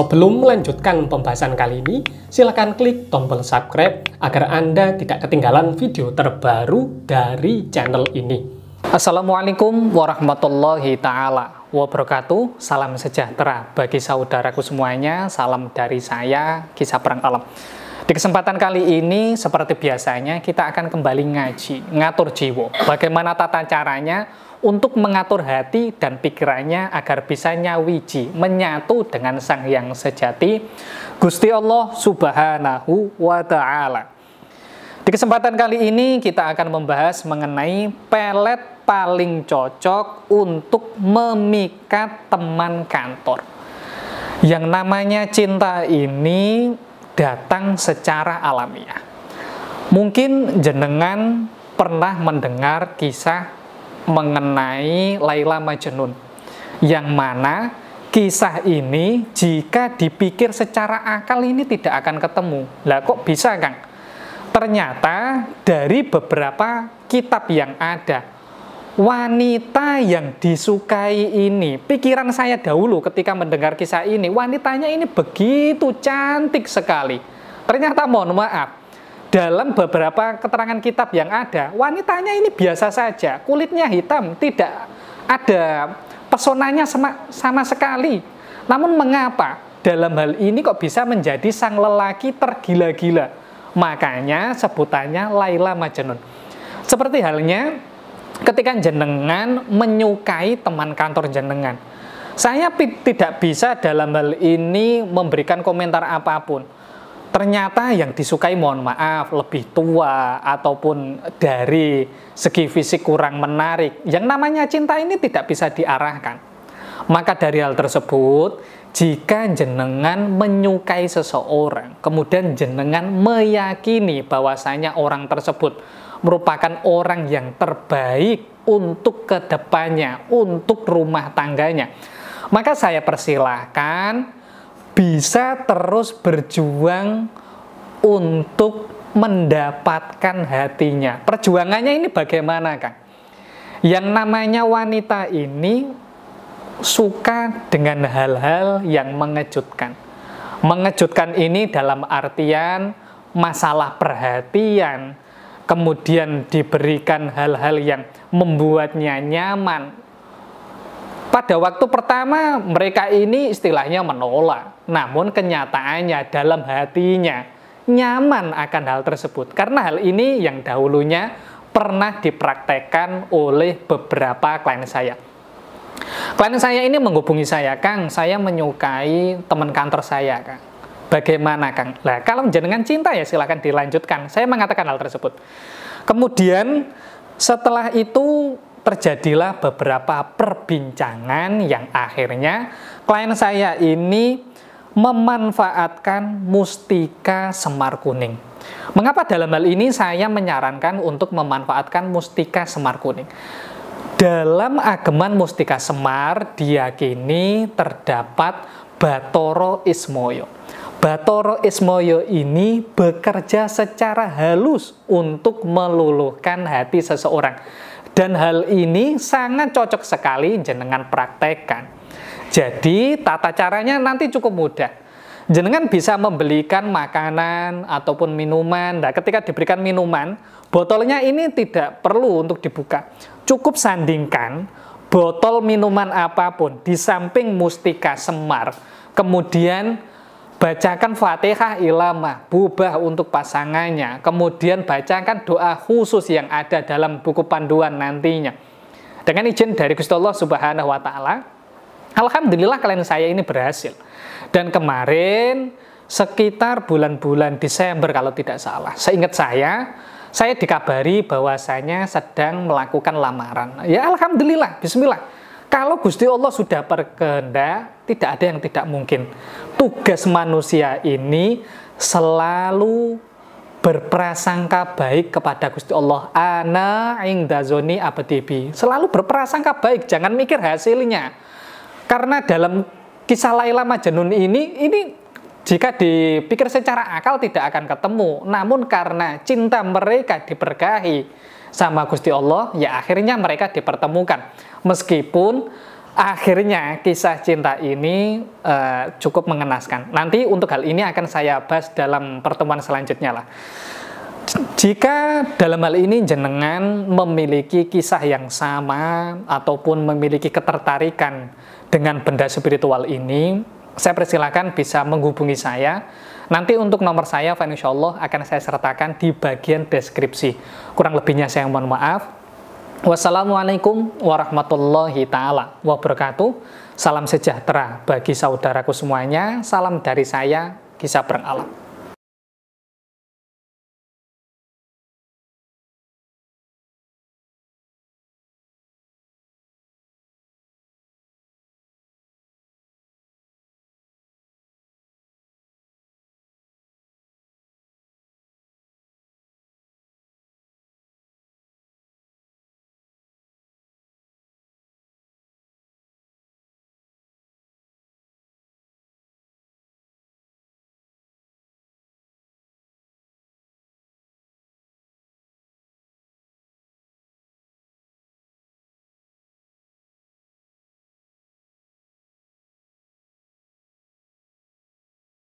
Sebelum melanjutkan pembahasan kali ini, silakan klik tombol subscribe agar Anda tidak ketinggalan video terbaru dari channel ini. Assalamualaikum warahmatullahi taala wabarakatuh. Salam sejahtera bagi saudaraku semuanya. Salam dari saya Kisah Perang Alam. Di kesempatan kali ini, seperti biasanya, kita akan kembali ngaji, ngatur jiwa. Bagaimana tata caranya untuk mengatur hati dan pikirannya agar bisa nyawiji, menyatu dengan Sang Yang Sejati, Gusti Allah Subhanahu wa Ta'ala. Di kesempatan kali ini kita akan membahas mengenai pelet paling cocok untuk memikat teman kantor. Yang namanya cinta ini datang secara alamiah. Mungkin jenengan pernah mendengar kisah mengenai Laila Majnun yang mana kisah ini jika dipikir secara akal ini tidak akan ketemu lah kok bisa Kang ternyata dari beberapa kitab yang ada wanita yang disukai ini pikiran saya dahulu ketika mendengar kisah ini wanitanya ini begitu cantik sekali ternyata mohon maaf dalam beberapa keterangan kitab yang ada, wanitanya ini biasa saja, kulitnya hitam, tidak ada pesonanya sama, sama sekali. Namun mengapa dalam hal ini kok bisa menjadi sang lelaki tergila-gila? Makanya sebutannya Laila Majnun. Seperti halnya ketika jenengan menyukai teman kantor jenengan. Saya tidak bisa dalam hal ini memberikan komentar apapun ternyata yang disukai mohon maaf lebih tua ataupun dari segi fisik kurang menarik. Yang namanya cinta ini tidak bisa diarahkan. Maka dari hal tersebut, jika jenengan menyukai seseorang, kemudian jenengan meyakini bahwasanya orang tersebut merupakan orang yang terbaik untuk kedepannya, untuk rumah tangganya, maka saya persilahkan bisa terus berjuang untuk mendapatkan hatinya. Perjuangannya ini bagaimana, Kang? Yang namanya wanita ini suka dengan hal-hal yang mengejutkan. Mengejutkan ini dalam artian masalah perhatian, kemudian diberikan hal-hal yang membuatnya nyaman, pada waktu pertama mereka ini istilahnya menolak, namun kenyataannya dalam hatinya nyaman akan hal tersebut karena hal ini yang dahulunya pernah dipraktekkan oleh beberapa klien saya. Klien saya ini menghubungi saya, Kang, saya menyukai teman kantor saya, Kang. Bagaimana, Kang? Nah, kalau jenengan cinta ya silahkan dilanjutkan. Saya mengatakan hal tersebut. Kemudian setelah itu terjadilah beberapa perbincangan yang akhirnya klien saya ini memanfaatkan mustika semar kuning. Mengapa dalam hal ini saya menyarankan untuk memanfaatkan mustika semar kuning? Dalam ageman mustika semar diyakini terdapat Batoro Ismoyo. Batoro Ismoyo ini bekerja secara halus untuk meluluhkan hati seseorang dan hal ini sangat cocok sekali jenengan praktekkan. Jadi tata caranya nanti cukup mudah. Jenengan bisa membelikan makanan ataupun minuman. Nah, ketika diberikan minuman, botolnya ini tidak perlu untuk dibuka. Cukup sandingkan botol minuman apapun di samping mustika semar. Kemudian bacakan Fatihah ilama bubah untuk pasangannya, kemudian bacakan doa khusus yang ada dalam buku panduan nantinya. Dengan izin dari Gusti Allah Subhanahu wa taala, alhamdulillah kalian saya ini berhasil. Dan kemarin sekitar bulan-bulan Desember kalau tidak salah, seingat saya saya dikabari bahwasanya sedang melakukan lamaran. Ya alhamdulillah, bismillah kalau Gusti Allah sudah berkehendak, tidak ada yang tidak mungkin. Tugas manusia ini selalu berprasangka baik kepada Gusti Allah. Ana ing dazoni abadibi. Selalu berprasangka baik, jangan mikir hasilnya. Karena dalam kisah Laila Majnun ini, ini jika dipikir secara akal tidak akan ketemu. Namun karena cinta mereka diberkahi, sama Gusti Allah, ya akhirnya mereka dipertemukan. Meskipun akhirnya kisah cinta ini uh, cukup mengenaskan. Nanti untuk hal ini akan saya bahas dalam pertemuan selanjutnya lah. Jika dalam hal ini jenengan memiliki kisah yang sama ataupun memiliki ketertarikan dengan benda spiritual ini, saya persilakan bisa menghubungi saya. Nanti untuk nomor saya, Fan Insya Allah akan saya sertakan di bagian deskripsi. Kurang lebihnya saya mohon maaf. Wassalamualaikum warahmatullahi taala wabarakatuh. Salam sejahtera bagi saudaraku semuanya. Salam dari saya, Kisah Bereng